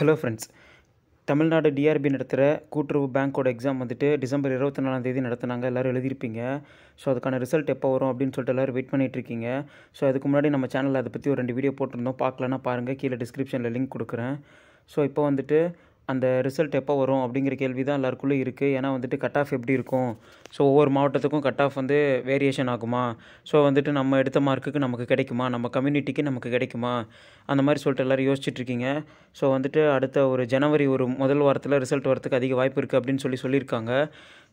hello friends Tamil Nadu TRP நடத்துகிற கூட்டுறவு பேங்க்கோட exam வந்துட்டு டிசம்பர் இருபத்தி நாலாந்தேதி நடத்துனாங்க நடத்தினாங்க எல்லோரும் எழுதியிருப்பீங்க ஸோ அதுக்கான ரிசல்ட் எப்போ வரும் அப்படின்னு சொல்லிட்டு எல்லோரும் வெயிட் பண்ணிகிட்ருக்கீங்க ஸோ அதுக்கு முன்னாடி நம்ம சேனலில் அதை பற்றி ஒரு ரெண்டு வீடியோ போட்டிருந்தோம் பார்க்கலன்னா பாருங்கள் கீழே டிஸ்கிரிப்ஷனில் லிங்க் கொடுக்குறேன் ஸோ இப்போ வந்துட்டு அந்த ரிசல்ட் எப்போ வரும் அப்படிங்கிற கேள்வி தான் எல்லாருக்குள்ளே இருக்குது ஏன்னா வந்துட்டு கட் ஆஃப் எப்படி இருக்கும் ஸோ ஒவ்வொரு மாவட்டத்துக்கும் கட் ஆஃப் வந்து வேரியேஷன் ஆகுமா ஸோ வந்துட்டு நம்ம எடுத்த மார்க்குக்கு நமக்கு கிடைக்குமா நம்ம கம்யூனிட்டிக்கு நமக்கு கிடைக்குமா அந்த மாதிரி சொல்லிட்டு எல்லோரும் யோசிச்சுட்ருக்கீங்க ஸோ வந்துட்டு அடுத்த ஒரு ஜனவரி ஒரு முதல் வாரத்தில் ரிசல்ட் வரத்துக்கு அதிக வாய்ப்பு இருக்குது அப்படின்னு சொல்லி சொல்லியிருக்காங்க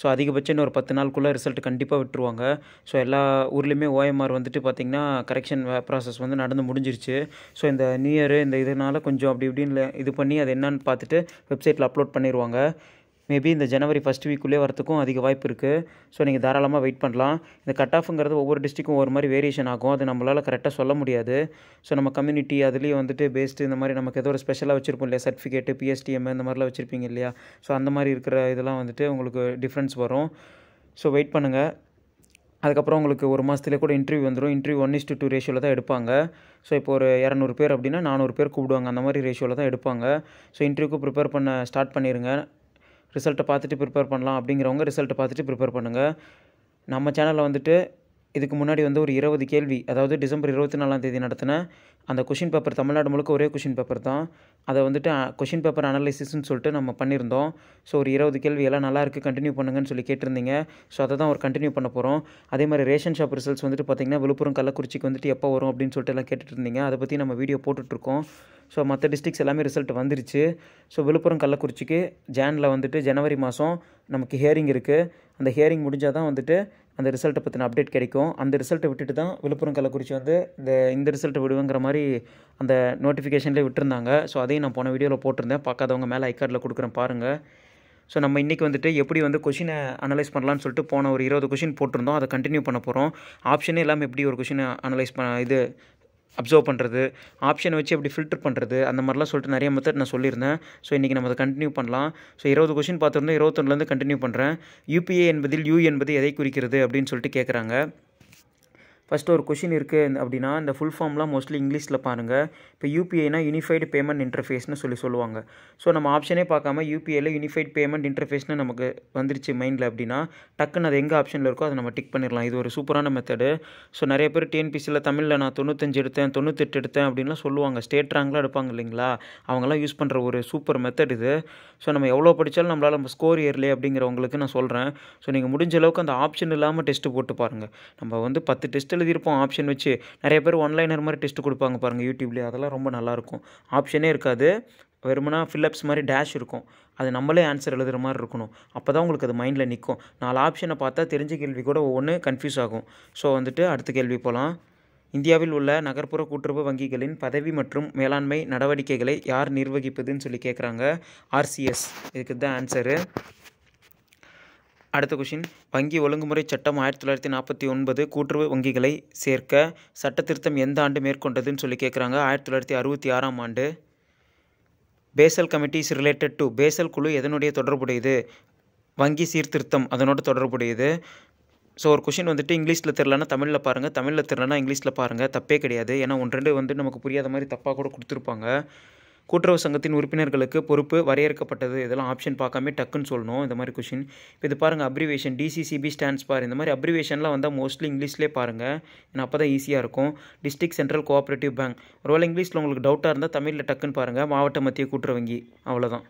ஸோ அதிகபட்சம் ஒரு பத்து நாளுக்குள்ளே ரிசல்ட் கண்டிப்பாக விட்டுருவாங்க ஸோ எல்லா ஊர்லேயுமே ஓஎம்ஆர் வந்துட்டு பார்த்திங்கன்னா கரெக்ஷன் ப்ராசஸ் வந்து நடந்து முடிஞ்சிருச்சு ஸோ இந்த நியூ இயர் இந்த இதனால் கொஞ்சம் அப்படி இப்படின்னு இது பண்ணி அது என்னன்னு பார்த்துட்டு வெப்சைட்டில் அப்லோட் பண்ணிடுவாங்க மேபி இந்த ஜனவரி ஃபஸ்ட் வீக்குள்ளே வரத்துக்கும் அதிக வாய்ப்பு இருக்குது ஸோ நீங்கள் தாராளமாக வெயிட் பண்ணலாம் இந்த கட் ஆஃப்ங்கிறது ஒவ்வொரு டிஸ்ட்ரிக்கும் ஒரு மாதிரி வேரியேஷன் ஆகும் அது நம்மளால் கரெக்டாக சொல்ல முடியாது ஸோ நம்ம கம்யூனிட்டி அதுலேயும் வந்துட்டு பேஸ்ட்டு இந்த மாதிரி நமக்கு ஏதோ ஒரு ஸ்பெஷலாக வச்சுருப்போம் இல்லையா சர்டிஃபிகேட்டு பிஎஸ்டிஎம் இந்த மாதிரிலாம் வச்சுருப்பீங்க இல்லையா ஸோ அந்த மாதிரி இருக்கிற இதெல்லாம் வந்துட்டு உங்களுக்கு டிஃப்ரென்ஸ் வரும் ஸோ வெயிட் பண்ணுங்கள் அதுக்கப்புறம் உங்களுக்கு ஒரு மாதத்துலேயே கூட இன்டர்வியூ வந்துடும் இன்டர்வியூ ஒன் இஸ்டு டூ ரேஷியோவில் தான் எடுப்பாங்க ஸோ இப்போ ஒரு இரநூறு பேர் அப்படின்னா நானூறு பேர் கூப்பிடுவாங்க அந்த மாதிரி ரேஷியோவில் தான் எடுப்பாங்க ஸோ இன்டர்வியூக்கு ப்ரிப்பேர் பண்ண ஸ்டார்ட் பண்ணிடுங்க ரிசல்ட்டை பார்த்துட்டு ப்ரிப்பேர் பண்ணலாம் அப்படிங்கிறவங்க ரிசல்ட்டை பார்த்துட்டு ப்ரிப்பேர் பண்ணுங்கள் நம்ம சேனலில் வந்துட்டு இதுக்கு முன்னாடி வந்து ஒரு இருபது கேள்வி அதாவது டிசம்பர் இருபத்தி நாலாம் தேதி நடத்தின அந்த கொஷின் பேப்பர் தமிழ்நாடு முழுக்க ஒரே கொஷின் பேப்பர் தான் அதை வந்துட்டு கொஷின் பேப்பர் அனாலிசிஸ்ன்னு சொல்லிட்டு நம்ம பண்ணியிருந்தோம் ஸோ ஒரு இருபது கேள்வி எல்லாம் நல்லா இருக்குது கண்டினியூ பண்ணுங்கன்னு சொல்லி கேட்டிருந்தீங்க ஸோ அதை தான் ஒரு கண்டினியூ பண்ண போகிறோம் அதே மாதிரி ரேஷன் ஷாப் ரிசல்ட்ஸ் வந்துட்டு பார்த்திங்கன்னா விழுப்புரம் கள்ளக்குறிச்சிக்கு வந்துட்டு எப்போ வரும் அப்படின்னு சொல்லிட்டு எல்லாம் கேட்டுட்டு இருந்தீங்க அதை பற்றி நம்ம வீடியோ போட்டுட்ருக்கோம் ஸோ மற்ற டிஸ்ட்ரிக்ஸ் எல்லாமே ரிசல்ட் வந்துருச்சு ஸோ விழுப்புரம் கள்ளக்குறிச்சிக்கு ஜேனில் வந்துட்டு ஜனவரி மாதம் நமக்கு ஹியரிங் இருக்குது அந்த ஹியரிங் முடிஞ்சால் தான் வந்துட்டு அந்த ரிசல்ட்டை பற்றின அப்டேட் கிடைக்கும் அந்த ரிசல்ட்டை விட்டுட்டு தான் விழுப்புரம் கள்ளக்குறிச்சி வந்து இந்த இந்த ரிசல்ட்டை விடுவேங்கிற மாதிரி அந்த நோட்டிஃபிகேஷன்லேயே விட்டுருந்தாங்க ஸோ அதையும் நான் போன வீடியோவில் போட்டிருந்தேன் பார்க்காதவங்க மேலே ஐ கார்டில் கொடுக்குறேன் பாருங்கள் ஸோ நம்ம இன்றைக்கி வந்துட்டு எப்படி வந்து கொஷினை அனலைஸ் பண்ணலான்னு சொல்லிட்டு போன ஒரு இருபது கொஷின் போட்டிருந்தோம் அதை கண்டினியூ பண்ண போகிறோம் ஆப்ஷனே இல்லாமல் எப்படி ஒரு கொஷினை அனலைஸ் பண்ண இது அப்சர்வ் பண்ணுறது ஆப்ஷன் வச்சு எப்படி ஃபில்டர் பண்ணுறது அந்த மாதிரிலாம் சொல்லிட்டு நிறைய மெத்தட் நான் சொல்லியிருந்தேன் ஸோ இன்றைக்கி நம்ம அதை கண்டினியூ பண்ணலாம் ஸோ இருபது கொஷின் பார்த்துருந்தோம் இருபத்தொன்னுலேருந்து கண்டினியூ பண்ணுறேன் யூபிஏ என்பதில் யூ என்பது எதை குறிக்கிறது அப்படின்னு சொல்லிட்டு கேட்குறாங்க ஃபஸ்ட்டு ஒரு கொஷின் இருக்குது அப்படின்னா இந்த ஃபுல் ஃபார்ம்லாம் மோஸ்ட்லி இங்கிலீஷில் பாருங்கள் இப்போ யூபிஐனா யூனிஃபைடு பேமெண்ட் இன்டர்ஃபேஸ்னு சொல்லி சொல்லுவாங்க ஸோ நம்ம ஆப்ஷனே பார்க்காம யூபிஐயில் யூனிஃபைட் பேமெண்ட் இன்டர்ஃபேஸ்னு நமக்கு வந்துருச்சு மைண்டில் அப்படின்னா டக்குன்னு அது எங்கே ஆப்ஷனில் இருக்கோ அதை நம்ம டிக் பண்ணிடலாம் இது ஒரு சூப்பரான மெத்தடு ஸோ நிறைய பேர் டிஎன்பிசியில் தமிழில் நான் தொண்ணூத்தஞ்சு எடுத்தேன் தொண்ணூத்தெட்டு எடுத்தேன் அப்படின்லாம் சொல்லுவாங்க ஸ்டேட் ரேங்கில் எடுப்பாங்க இல்லைங்களா அவங்களாம் யூஸ் பண்ணுற ஒரு சூப்பர் மெத்தட் இது ஸோ நம்ம எவ்வளோ படித்தாலும் நம்மளால் நம்ம ஸ்கோர் ஏறலே அப்படிங்கிறவங்களுக்கு நான் சொல்கிறேன் ஸோ நீங்கள் முடிஞ்ச அளவுக்கு அந்த ஆப்ஷன் இல்லாமல் டெஸ்ட்டு போட்டு பாருங்கள் நம்ம வந்து பத்து டெஸ்ட்டில் எழுதியிருப்போம் ஆப்ஷன் வச்சு நிறைய பேர் ஒன்லைனர் மாதிரி டெஸ்ட் கொடுப்பாங்க பாருங்கள் யூடியூப்லேயே அதெல்லாம் ரொம்ப நல்லாயிருக்கும் ஆப்ஷனே இருக்காது வெறுமனா ஃபில்லப்ஸ் மாதிரி டேஷ் இருக்கும் அது நம்மளே ஆன்சர் எழுதுகிற மாதிரி இருக்கணும் அப்போ தான் உங்களுக்கு அது மைண்டில் நிற்கும் நாலு ஆப்ஷனை பார்த்தா தெரிஞ்ச கேள்வி கூட ஒவ்வொன்று கன்ஃபியூஸ் ஆகும் ஸோ வந்துட்டு அடுத்த கேள்வி போகலாம் இந்தியாவில் உள்ள நகர்ப்புற கூட்டுறவு வங்கிகளின் பதவி மற்றும் மேலாண்மை நடவடிக்கைகளை யார் நிர்வகிப்பதுன்னு சொல்லி கேட்குறாங்க ஆர்சிஎஸ் இதுக்கு தான் ஆன்சரு அடுத்த கொஷின் வங்கி ஒழுங்குமுறை சட்டம் ஆயிரத்தி தொள்ளாயிரத்தி நாற்பத்தி ஒன்பது கூட்டுறவு வங்கிகளை சேர்க்க சட்டத்திருத்தம் எந்த ஆண்டு மேற்கொண்டதுன்னு சொல்லி கேட்குறாங்க ஆயிரத்தி தொள்ளாயிரத்தி அறுபத்தி ஆறாம் ஆண்டு Basel committees related to Basel குழு எதனுடைய தொடர்புடையது வங்கி சீர்திருத்தம் அதனோட தொடர்புடையது ஸோ ஒரு கொஷின் வந்துட்டு இங்கிலீஷில் தெரிலனா தமிழில் பாருங்கள் தமிழில் தெரிலனா இங்கிலீஷில் பாருங்கள் தப்பே கிடையாது ஏன்னா ஒன்று ரெண்டு வந்து நமக்கு புரியாத மாதிரி தப்பாக கூட கொடுத்துருப்பாங்க கூட்டுறவு சங்கத்தின் உறுப்பினர்களுக்கு பொறுப்பு வரையறுக்கப்பட்டது இதெல்லாம் ஆப்ஷன் பார்க்காம டக்குன்னு சொல்லணும் இந்த மாதிரி கொஷின் இப்போ இது பாருங்கள் அப்ரிவேஷன் டிசிசிபி ஸ்டாண்ட்ஸ் பார் இந்த மாதிரி அப்ரிவேஷன்லாம் வந்தால் மோஸ்ட்லி இங்கிலீஷ்லே பாருங்கள் ஏன்னா அப்போ தான் ஈஸியாக இருக்கும் டிஸ்ட்ரிக் சென்ட்ரல் கோஆப்ரேட்டிவ் பேங்க் ஒருவேளை இங்கிலீஷில் உங்களுக்கு டவுட்டாக இருந்தால் தமிழில் டக்குன்னு பாருங்கள் மாவட்ட மத்திய கூட்டுற வங்கி அவ்வளோதான்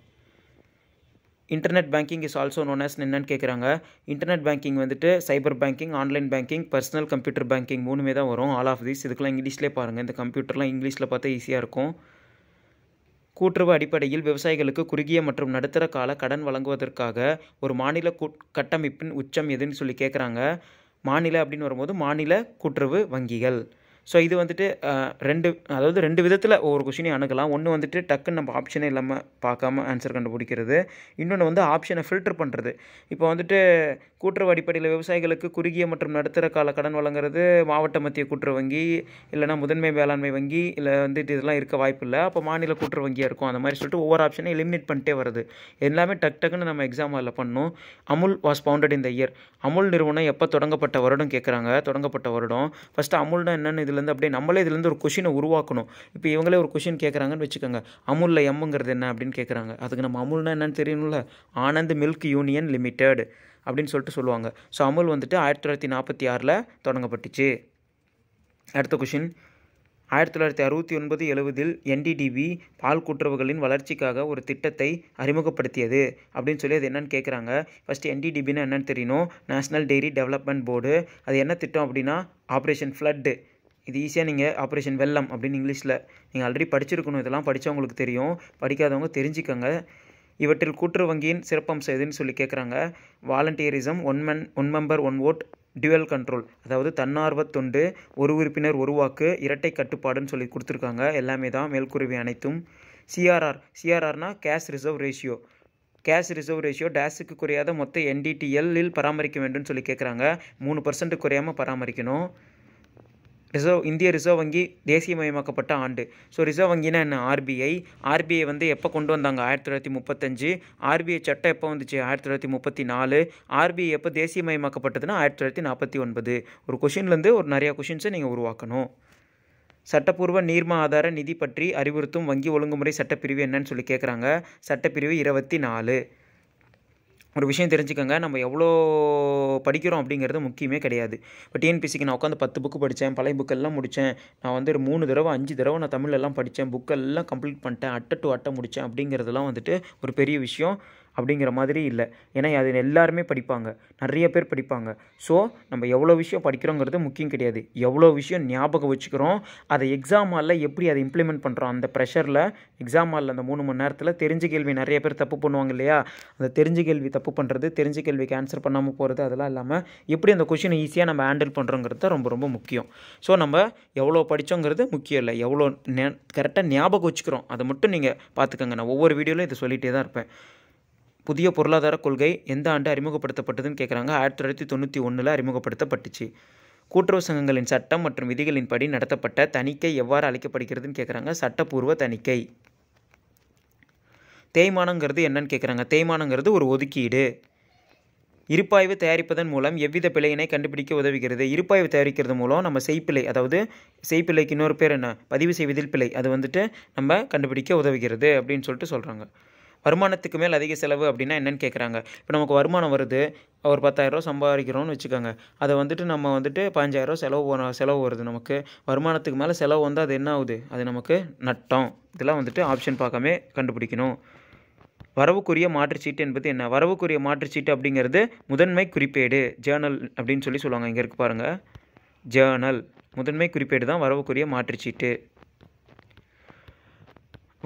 internet banking is also known as என்னன்னு கேட்குறாங்க இன்டர்நெட் பேங்கிங் வந்துட்டு cyber banking online banking personal computer banking மூணுமே தான் வரும் ஆல் ஆஃப் தீஸ் இதுக்கெல்லாம் இங்கிலீஷ்லேயே பாருங்கள் இந்த கம்ப்யூட்டர்லாம் இங்கிலீஷில் பார்த்தா ஈஸியாக இருக்கும் கூட்டுறவு அடிப்படையில் விவசாயிகளுக்கு குறுகிய மற்றும் நடுத்தர கால கடன் வழங்குவதற்காக ஒரு மாநில கட்டமைப்பின் உச்சம் எதுன்னு சொல்லி கேட்குறாங்க மாநில அப்படின்னு வரும்போது மாநில கூட்டுறவு வங்கிகள் ஸோ இது வந்துட்டு ரெண்டு அதாவது ரெண்டு விதத்தில் ஒவ்வொரு கொஷினையும் அணுகலாம் ஒன்று வந்துட்டு டக்குன்னு நம்ம ஆப்ஷனே இல்லாமல் பார்க்காம ஆன்சர் கண்டுபிடிக்கிறது இன்னொன்று வந்து ஆப்ஷனை ஃபில்டர் பண்ணுறது இப்போ வந்துட்டு கூட்டுறவு அடிப்படையில் விவசாயிகளுக்கு குறுகிய மற்றும் நடுத்தர கால கடன் வழங்குறது மாவட்ட மத்திய கூட்டுறவு வங்கி இல்லைனா முதன்மை வேளாண்மை வங்கி இல்லை வந்துட்டு இதெல்லாம் இருக்க வாய்ப்பு இல்லை அப்போ மாநில கூட்டுறவு வங்கியாக இருக்கும் அந்த மாதிரி சொல்லிட்டு ஒவ்வொரு ஆப்ஷனையும் எலிமினேட் பண்ணிட்டே வருது எல்லாமே டக் டக்குன்னு நம்ம எக்ஸாம் அதில் பண்ணணும் அமுல் வாஸ் பவுண்டட் இந்த இயர் அமுல் நிறுவனம் எப்போ தொடங்கப்பட்ட வருடம் கேட்குறாங்க தொடங்கப்பட்ட வருடம் ஃபஸ்ட்டு அமுல்னா என்னென்னு இதுலேருந்து அப்படியே நம்மளே இதுலேருந்து ஒரு கொஷினை உருவாக்கணும் இப்போ இவங்களே ஒரு கொஷின் கேட்குறாங்கன்னு வச்சுக்கோங்க அமுலில் எம்முங்கிறது என்ன அப்படின்னு கேட்குறாங்க அதுக்கு நம்ம அமுல்னா என்னன்னு தெரியணும்ல ஆனந்த் மில்க் யூனியன் லிமிடெட் அப்படின்னு சொல்லிட்டு சொல்லுவாங்க ஸோ அமுல் வந்துட்டு ஆயிரத்தி தொள்ளாயிரத்தி நாற்பத்தி ஆறில் தொடங்கப்பட்டுச்சு அடுத்த கொஷின் ஆயிரத்தி தொள்ளாயிரத்தி அறுபத்தி ஒன்பது எழுபதில் என்டிடிபி பால் கூட்டுறவுகளின் வளர்ச்சிக்காக ஒரு திட்டத்தை அறிமுகப்படுத்தியது அப்படின்னு சொல்லி அது என்னென்னு கேட்குறாங்க ஃபஸ்ட்டு என்டிடிபின்னு என்னென்னு தெரியணும் நேஷ்னல் டெய்ரி டெவலப்மெண்ட் போர்டு அது என்ன திட்டம் அப்படின்னா ஆப்ரேஷன் ஃப்ளட்டு இது ஈஸியாக நீங்கள் ஆப்ரேஷன் வெல்லம் அப்படின்னு இங்கிலீஷில் நீங்கள் ஆல்ரெடி படிச்சிருக்கணும் இதெல்லாம் படித்தவங்களுக்கு தெரியும் படிக்காதவங்க தெரிஞ்சுக்கோங்க இவற்றில் கூட்டுறவு வங்கியின் சிறப்பம்சம் எதுன்னு சொல்லி கேட்குறாங்க volunteerism one men one member one vote dual control அதாவது தன்னார்வ தொண்டு ஒரு உறுப்பினர் ஒரு வாக்கு இரட்டை கட்டுப்பாடுன்னு சொல்லி கொடுத்துருக்காங்க எல்லாமே தான் மேல்குருவி அனைத்தும் சிஆர்ஆர் சிஆர்ஆர்னா cash reserve ratio cash reserve ratio டேஸுக்கு குறையாத மொத்த என்டிடிஎல்லில் பராமரிக்க வேண்டும்னு சொல்லி கேட்குறாங்க மூணு பர்சன்ட் குறையாமல் பராமரிக்கணும் ரிசர்வ் இந்திய ரிசர்வ் வங்கி தேசியமயமாக்கப்பட்ட ஆண்டு ஸோ ரிசர்வ் வங்கினா என்ன ஆர்பிஐ ஆர்பிஐ வந்து எப்போ கொண்டு வந்தாங்க ஆயிரத்தி தொள்ளாயிரத்தி முப்பத்தஞ்சு ஆர்பிஐ சட்டம் எப்போ வந்துச்சு ஆயிரத்தி தொள்ளாயிரத்தி முப்பத்தி நாலு ஆர்பிஐ எப்போ தேசியமயமாக்கப்பட்டதுன்னா ஆயிரத்தி தொள்ளாயிரத்தி நாற்பத்தி ஒன்பது ஒரு கொஷின்லேருந்து ஒரு நிறையா கொஷின்ஸை நீங்கள் உருவாக்கணும் சட்டப்பூர்வ நீர்ம ஆதார நிதி பற்றி அறிவுறுத்தும் வங்கி ஒழுங்குமுறை சட்டப்பிரிவு என்னன்னு சொல்லி கேட்குறாங்க சட்டப்பிரிவு இருபத்தி நாலு ஒரு விஷயம் தெரிஞ்சுக்கோங்க நம்ம எவ்வளோ படிக்கிறோம் அப்படிங்கிறது முக்கியமே கிடையாது இப்போ டிஎன்பிசிக்கு நான் உட்காந்து பத்து புக்கு படித்தேன் பழைய புக்கெல்லாம் முடித்தேன் நான் வந்து ஒரு மூணு தடவை அஞ்சு தடவை நான் தமிழெல்லாம் படித்தேன் புக்கெல்லாம் கம்ப்ளீட் பண்ணிட்டேன் அட்டை டு அட்டை முடித்தேன் அப்படிங்கிறதுலாம் வந்துட்டு ஒரு பெரிய விஷயம் அப்படிங்கிற மாதிரி இல்லை ஏன்னா அது எல்லாருமே படிப்பாங்க நிறைய பேர் படிப்பாங்க ஸோ நம்ம எவ்வளோ விஷயம் படிக்கிறோங்கிறது முக்கியம் கிடையாது எவ்வளோ விஷயம் ஞாபகம் வச்சுக்கிறோம் அதை எக்ஸாம் ஹாலில் எப்படி அதை இம்ப்ளிமெண்ட் பண்ணுறோம் அந்த ப்ரெஷரில் எக்ஸாம் ஹாலில் அந்த மூணு மணி நேரத்தில் தெரிஞ்ச கேள்வி நிறைய பேர் தப்பு பண்ணுவாங்க இல்லையா அந்த தெரிஞ்ச கேள்வி தப்பு பண்ணுறது தெரிஞ்ச கேள்விக்கு ஆன்சர் பண்ணாமல் போகிறது அதெல்லாம் இல்லாமல் எப்படி அந்த கொஷினை ஈஸியாக நம்ம ஹேண்டில் பண்ணுறோங்கிறது ரொம்ப ரொம்ப முக்கியம் ஸோ நம்ம எவ்வளோ படித்தோங்கிறது முக்கியம் இல்லை எவ்வளோ கரெக்டாக ஞாபகம் வச்சுக்கிறோம் அதை மட்டும் நீங்கள் பார்த்துக்கோங்க நான் ஒவ்வொரு வீடியோலையும் இதை சொல்லிகிட்டே தான் இருப்பேன் புதிய பொருளாதார கொள்கை எந்த ஆண்டு அறிமுகப்படுத்தப்பட்டதுன்னு கேட்குறாங்க ஆயிரத்தி தொள்ளாயிரத்தி தொண்ணூற்றி ஒன்றில் அறிமுகப்படுத்தப்பட்டுச்சு கூட்டுறவு சங்கங்களின் சட்டம் மற்றும் விதிகளின்படி நடத்தப்பட்ட தணிக்கை எவ்வாறு அழைக்கப்படுகிறதுன்னு கேட்குறாங்க சட்டப்பூர்வ தணிக்கை தேய்மானங்கிறது என்னன்னு கேட்குறாங்க தேய்மானங்கிறது ஒரு ஒதுக்கீடு இருப்பாய்வு தயாரிப்பதன் மூலம் எவ்வித பிழையினை கண்டுபிடிக்க உதவுகிறது இருப்பாய்வு தயாரிக்கிறது மூலம் நம்ம செய்ப்பிழை அதாவது செய்ப்பிழைக்கு இன்னொரு பேர் என்ன பதிவு செய்வதில் பிழை அது வந்துட்டு நம்ம கண்டுபிடிக்க உதவுகிறது அப்படின்னு சொல்லிட்டு சொல்கிறாங்க வருமானத்துக்கு மேல் அதிக செலவு அப்படின்னா என்னென்னு கேட்குறாங்க இப்போ நமக்கு வருமானம் வருது ஒரு பத்தாயிரரூவா சம்பாதிக்கிறோம்னு வச்சுக்கோங்க அதை வந்துட்டு நம்ம வந்துட்டு பாஞ்சாயிரரூவா செலவு செலவு வருது நமக்கு வருமானத்துக்கு மேலே செலவு வந்து அது என்ன ஆகுது அது நமக்கு நட்டம் இதெல்லாம் வந்துட்டு ஆப்ஷன் பார்க்காம கண்டுபிடிக்கணும் வரவுக்குரிய மாற்றுச்சீட்டு என்பது என்ன வரவுக்குரிய மாற்றுச்சீட்டு அப்படிங்கிறது முதன்மை குறிப்பேடு ஜேர்னல் அப்படின்னு சொல்லி சொல்லுவாங்க இங்கே இருக்கு பாருங்கள் ஜேர்னல் முதன்மை குறிப்பேடு தான் வரவுக்குரிய மாற்றுச்சீட்டு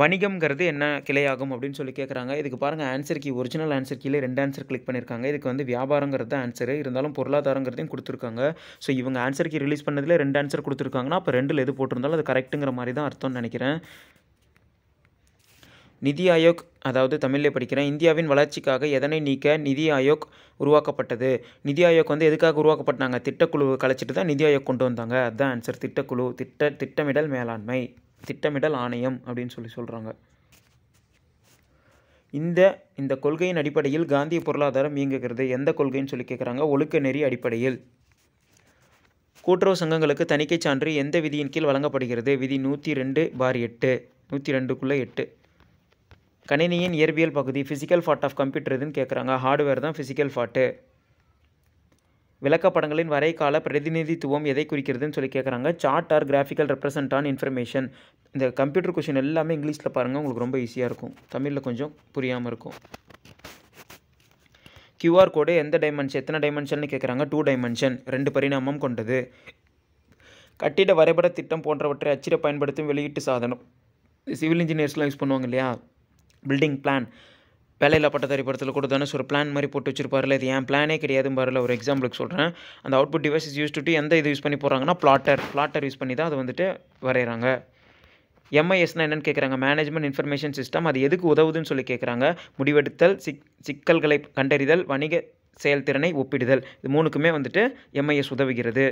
வணிகம்ங்கிறது என்ன கிளையாகும் அப்படின்னு சொல்லி கேட்குறாங்க இதுக்கு பாருங்கள் ஆன்சர் கீ ஒரிஜினல் ஆன்சர் கீழே ரெண்டு ஆன்சர் கிளிக் பண்ணியிருக்காங்க இதுக்கு வந்து வியாபாரங்கிறது தான் ஆன்சர் இருந்தாலும் பொருளாதாரங்கிறதையும் கொடுத்துருக்காங்க ஸோ இவங்க ஆன்சர் கீ ரிலீஸ் பண்ணதில் ரெண்டு ஆன்சர் கொடுத்துருக்காங்கன்னா அப்போ ரெண்டில் எது போட்டிருந்தாலும் அது கரெக்டுங்கிற மாதிரி தான் அர்த்தம்னு நினைக்கிறேன் நிதி ஆயோக் அதாவது தமிழில் படிக்கிறேன் இந்தியாவின் வளர்ச்சிக்காக எதனை நீக்க நிதி ஆயோக் உருவாக்கப்பட்டது நிதி ஆயோக் வந்து எதுக்காக உருவாக்கப்பட்டாங்க திட்டக்குழு கலைச்சிட்டு தான் நிதி ஆயோக் கொண்டு வந்தாங்க அதுதான் ஆன்சர் திட்டக்குழு திட்ட திட்டமிடல் மேலாண்மை திட்டமிடல் ஆணையம் அப்படின்னு சொல்லி சொல்கிறாங்க இந்த இந்த கொள்கையின் அடிப்படையில் காந்திய பொருளாதாரம் இயங்குகிறது எந்த கொள்கைன்னு சொல்லி கேட்குறாங்க ஒழுக்க நெறி அடிப்படையில் கூட்டுறவு சங்கங்களுக்கு தணிக்கை சான்று எந்த விதியின் கீழ் வழங்கப்படுகிறது விதி நூற்றி ரெண்டு பார் எட்டு நூற்றி ரெண்டுக்குள்ளே எட்டு கணினியின் இயற்பியல் பகுதி ஃபிசிக்கல் ஃபார்ட் ஆஃப் கம்ப்யூட்டர் இதுன்னு கேட்குறாங்க ஹார்ட்வேர் தான் ஃபிசிக்கல் ஃபார்ட்டு விளக்கப்படங்களின் வரைகால பிரதிநிதித்துவம் எதை குறிக்கிறதுன்னு சொல்லி கேட்குறாங்க chart or graphical represent an information இந்த கம்ப்யூட்டர் கொஷின் எல்லாமே இங்கிலீஷில் பாருங்கள் உங்களுக்கு ரொம்ப ஈஸியாக இருக்கும் தமிழில் கொஞ்சம் புரியாமல் இருக்கும் கியூஆர் கோடு எந்த டைமென்ஷன் எத்தனை டைமென்ஷன் கேட்குறாங்க டூ டைமென்ஷன் ரெண்டு பரிணாமம் கொண்டது கட்டிட வரைபட திட்டம் போன்றவற்றை அச்சிட பயன்படுத்தும் வெளியீட்டு சாதனம் சிவில் இன்ஜினியர்ஸ்லாம் யூஸ் பண்ணுவாங்க இல்லையா பில்டிங் பிளான் வேலையில்லா பட்டதாரி படத்தில் கூட தனுஷ் ஒரு பிளான் மாதிரி போட்டு வச்சிருப்பாருல இது என் பிளானே கிடையாது பாருல ஒரு எக்ஸாம்பிளுக்கு சொல்கிறேன் அந்த புட் டிவைஸ் யூஸ் டு எந்த இது யூஸ் பண்ணி போகிறாங்கன்னா பிளாட்டர் பிளாட்டர் யூஸ் பண்ணி தான் அது வந்துட்டு வரைகிறாங்க எம்ஐஎஸ்னா என்னென்னு கேட்குறாங்க மேனேஜ்மெண்ட் இன்ஃபர்மேஷன் சிஸ்டம் அது எதுக்கு உதவுதுன்னு சொல்லி கேட்குறாங்க முடிவெடுத்தல் சிக் சிக்கல்களை கண்டறிதல் வணிக செயல்திறனை ஒப்பிடுதல் இது மூணுக்குமே வந்துட்டு எம்ஐஎஸ் உதவுகிறது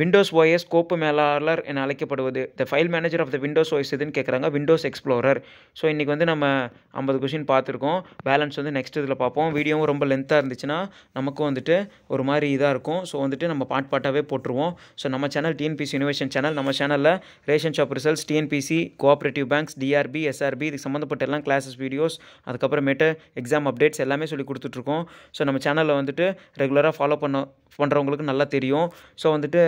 விண்டோஸ் ஓஎஸ் கோப்பு மேலாளர் என அழைக்கப்படுவது the file manager of the Windows OS எதுன்னு கேட்குறாங்க விண்டோஸ் எக்ஸ்ப்ளோரர் ஸோ இன்றைக்கி வந்து நம்ம ஐம்பது கொஷின் பார்த்துருக்கோம் பேலன்ஸ் வந்து நெக்ஸ்ட் இதில் பார்ப்போம் வீடியோவும் ரொம்ப லென்த்தாக இருந்துச்சுன்னா நமக்கும் வந்துட்டு ஒரு மாதிரி இதாக இருக்கும் ஸோ வந்துட்டு நம்ம பாட் பாட்டாகவே போட்டுருவோம் ஸோ நம்ம சேனல் டிஎன்பிசி இனோவேஷன் சேனல் நம்ம சேனலில் ration shop results TNPSC cooperative banks TRB SRB இதுக்கு சம்மந்தப்பட்ட எல்லாம் கிளாஸஸ் வீடியோஸ் அதுக்கப்புறமேட்டு எக்ஸாம் அப்டேட்ஸ் எல்லாமே சொல்லி கொடுத்துட்ருக்கோம் ஸோ நம்ம சேனலில் வந்துட்டு ரெகுலராக ஃபாலோ பண்ண பண்ணுறவங்களுக்கு நல்லா தெரியும் ஸோ வந்துட்டு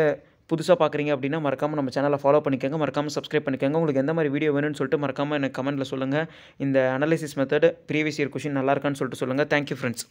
புதுசாக பார்க்குறீங்க அப்படின்னா மறக்காமல் நம்ம சேனலை ஃபாலோ பண்ணிக்கோங்க மறக்காமல் சப்ஸ்கிரைப் பண்ணிக்கோங்க உங்களுக்கு எந்த மாதிரி வீடியோ வேணும்னு சொல்லிட்டு மறக்காமல் எனக்கு கமெண்ட்டில் சொல்லுங்கள் இந்த analysis method previous year question நல்லா இருக்கான்னு சொல்லிட்டு சொல்லுங்கள் தேங்க்யூ ஃப்ரெண்ட்ஸ்